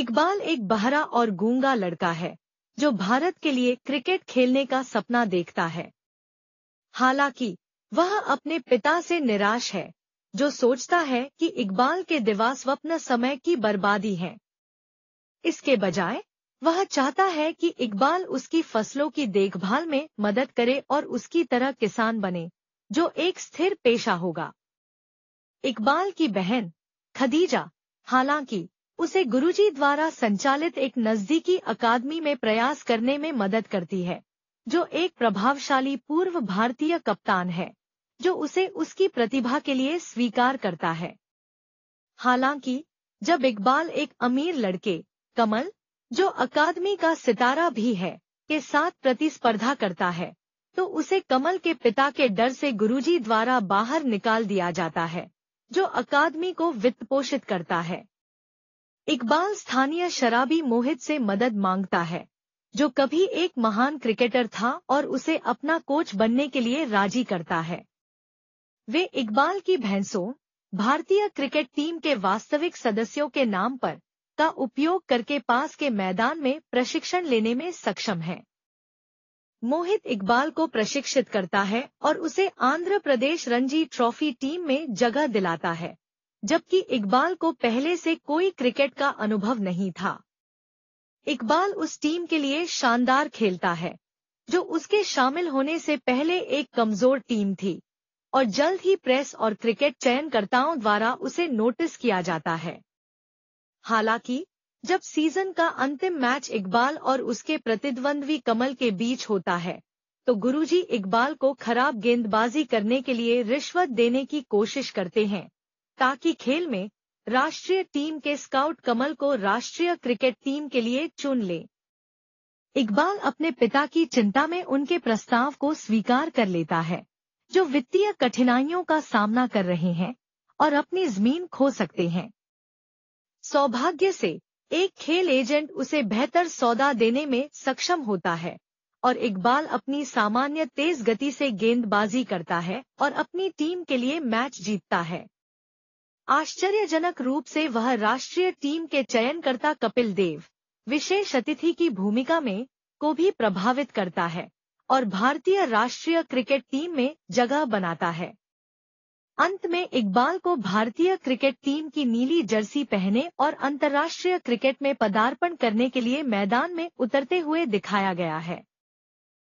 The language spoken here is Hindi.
इकबाल एक बहरा और गूंगा लड़का है जो भारत के लिए क्रिकेट खेलने का सपना देखता है हालांकि वह अपने पिता से निराश है जो सोचता है कि इकबाल के दिवा स्वप्न समय की बर्बादी है इसके बजाय वह चाहता है कि इकबाल उसकी फसलों की देखभाल में मदद करे और उसकी तरह किसान बने जो एक स्थिर पेशा होगा इकबाल की बहन खदीजा हालांकि उसे गुरुजी द्वारा संचालित एक नजदीकी अकादमी में प्रयास करने में मदद करती है जो एक प्रभावशाली पूर्व भारतीय कप्तान है जो उसे उसकी प्रतिभा के लिए स्वीकार करता है हालांकि जब इकबाल एक अमीर लड़के कमल जो अकादमी का सितारा भी है के साथ प्रतिस्पर्धा करता है तो उसे कमल के पिता के डर से गुरुजी द्वारा बाहर निकाल दिया जाता है जो अकादमी को वित्त पोषित करता है इकबाल स्थानीय शराबी मोहित से मदद मांगता है जो कभी एक महान क्रिकेटर था और उसे अपना कोच बनने के लिए राजी करता है वे इकबाल की भैंसों भारतीय क्रिकेट टीम के वास्तविक सदस्यों के नाम पर का उपयोग करके पास के मैदान में प्रशिक्षण लेने में सक्षम है मोहित इकबाल को प्रशिक्षित करता है और उसे आंध्र प्रदेश रणजी ट्रॉफी टीम में जगह दिलाता है जबकि इकबाल को पहले से कोई क्रिकेट का अनुभव नहीं था इकबाल उस टीम के लिए शानदार खेलता है जो उसके शामिल होने से पहले एक कमजोर टीम थी और जल्द ही प्रेस और क्रिकेट चयनकर्ताओं द्वारा उसे नोटिस किया जाता है हालांकि जब सीजन का अंतिम मैच इकबाल और उसके प्रतिद्वंद्वी कमल के बीच होता है तो गुरुजी इकबाल को खराब गेंदबाजी करने के लिए रिश्वत देने की कोशिश करते हैं ताकि खेल में राष्ट्रीय टीम के स्काउट कमल को राष्ट्रीय क्रिकेट टीम के लिए चुन ले इकबाल अपने पिता की चिंता में उनके प्रस्ताव को स्वीकार कर लेता है जो वित्तीय कठिनाइयों का सामना कर रहे हैं और अपनी जमीन खो सकते हैं सौभाग्य से एक खेल एजेंट उसे बेहतर सौदा देने में सक्षम होता है और इकबाल अपनी सामान्य तेज गति से गेंदबाजी करता है और अपनी टीम के लिए मैच जीतता है आश्चर्यजनक रूप से वह राष्ट्रीय टीम के चयनकर्ता कपिल देव विशेष अतिथि की भूमिका में को भी प्रभावित करता है और भारतीय राष्ट्रीय क्रिकेट टीम में जगह बनाता है अंत में इकबाल को भारतीय क्रिकेट टीम की नीली जर्सी पहने और अंतर्राष्ट्रीय क्रिकेट में पदार्पण करने के लिए मैदान में उतरते हुए दिखाया गया है